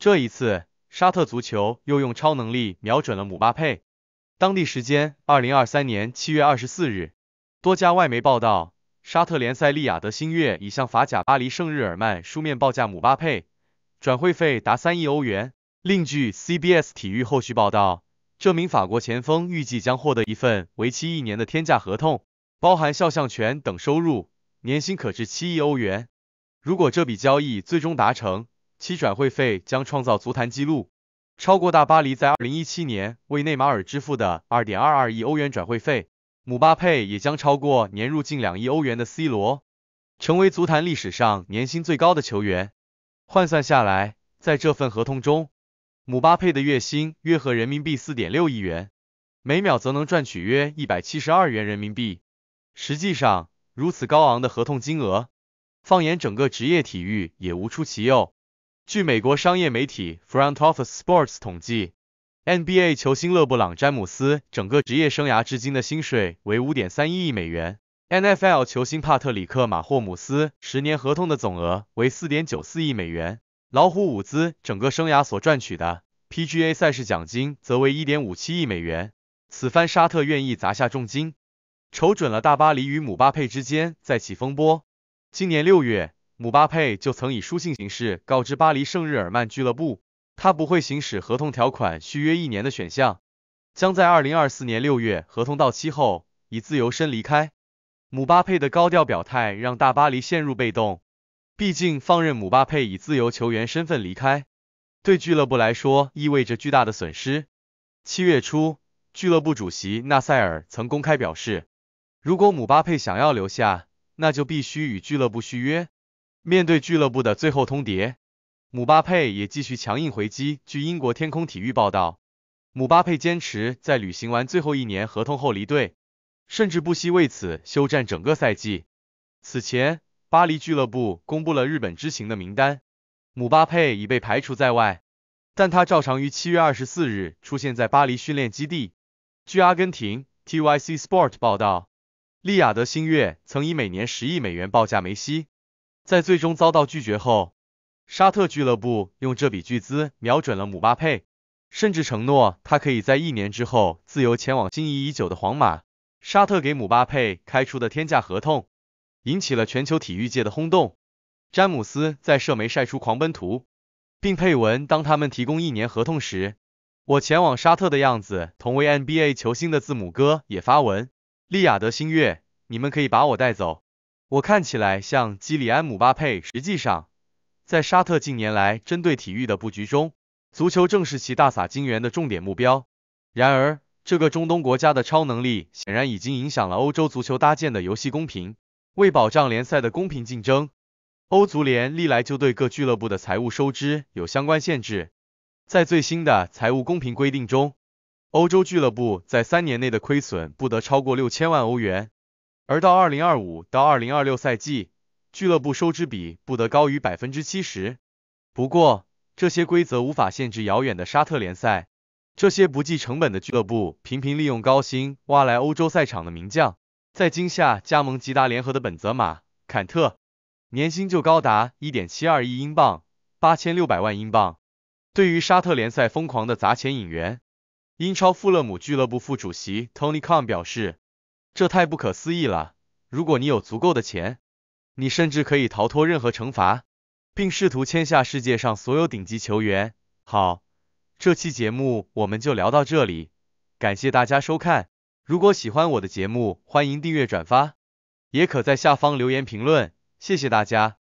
这一次，沙特足球又用超能力瞄准了姆巴佩。当地时间二零二三年七月二十四日，多家外媒报道，沙特联赛利雅得新月已向法甲巴黎圣日耳曼书面报价姆巴佩，转会费达三亿欧元。另据 CBS 体育后续报道，这名法国前锋预计将获得一份为期一年的天价合同，包含肖像权等收入，年薪可至七亿欧元。如果这笔交易最终达成，其转会费将创造足坛纪录，超过大巴黎在二零一七年为内马尔支付的二点二二亿欧元转会费，姆巴佩也将超过年入近两亿欧元的 C 罗，成为足坛历史上年薪最高的球员。换算下来，在这份合同中，姆巴佩的月薪约合人民币四点六亿元，每秒则能赚取约一百七十二元人民币。实际上，如此高昂的合同金额，放眼整个职业体育也无出其右。据美国商业媒体 Front Office Sports 统计，NBA 球星勒布朗詹姆斯整个职业生涯至今的薪水为五点三一亿美元；NFL 球星帕特里克马霍姆斯十年合同的总额为四点九四亿美元；老虎伍兹整个生涯所赚取的 PGA 赛事奖金则为一点五七亿美元。此番沙特愿意砸下重金，瞅准了大巴黎与姆巴佩之间再起风波。今年六月。姆巴佩就曾以书信形式告知巴黎圣日耳曼俱乐部，他不会行使合同条款续约一年的选项，将在二零二四年六月合同到期后以自由身离开。姆巴佩的高调表态让大巴黎陷入被动，毕竟放任姆巴佩以自由球员身份离开，对俱乐部来说意味着巨大的损失。七月初，俱乐部主席纳赛尔曾公开表示，如果姆巴佩想要留下，那就必须与俱乐部续约。面对俱乐部的最后通牒，姆巴佩也继续强硬回击。据英国天空体育报道，姆巴佩坚持在履行完最后一年合同后离队，甚至不惜为此休战整个赛季。此前，巴黎俱乐部公布了日本之行的名单，姆巴佩已被排除在外，但他照常于七月二十四日出现在巴黎训练基地。据阿根廷 T Y C Sport 报道，利雅得新月曾以每年十亿美元报价梅西。在最终遭到拒绝后，沙特俱乐部用这笔巨资瞄准了姆巴佩，甚至承诺他可以在一年之后自由前往心仪已久的皇马。沙特给姆巴佩开出的天价合同引起了全球体育界的轰动。詹姆斯在社媒晒出狂奔图，并配文：“当他们提供一年合同时，我前往沙特的样子。”同为 NBA 球星的字母哥也发文：“利雅得新月，你们可以把我带走。”我看起来像基里安姆巴佩。实际上，在沙特近年来针对体育的布局中，足球正是其大洒金元的重点目标。然而，这个中东国家的超能力显然已经影响了欧洲足球搭建的游戏公平。为保障联赛的公平竞争，欧足联历来就对各俱乐部的财务收支有相关限制。在最新的财务公平规定中，欧洲俱乐部在三年内的亏损不得超过六千万欧元。而到二零二五到二零二六赛季，俱乐部收支比不得高于百分之七十。不过，这些规则无法限制遥远的沙特联赛，这些不计成本的俱乐部频频利用高薪挖来欧洲赛场的名将。在今夏加盟吉达联合的本泽马、坎特，年薪就高达一点七二亿英镑，八千六百万英镑。对于沙特联赛疯狂的砸钱引援，英超富勒姆俱乐部副主席 Tony Khan 表示。这太不可思议了！如果你有足够的钱，你甚至可以逃脱任何惩罚，并试图签下世界上所有顶级球员。好，这期节目我们就聊到这里，感谢大家收看。如果喜欢我的节目，欢迎订阅转发，也可在下方留言评论，谢谢大家。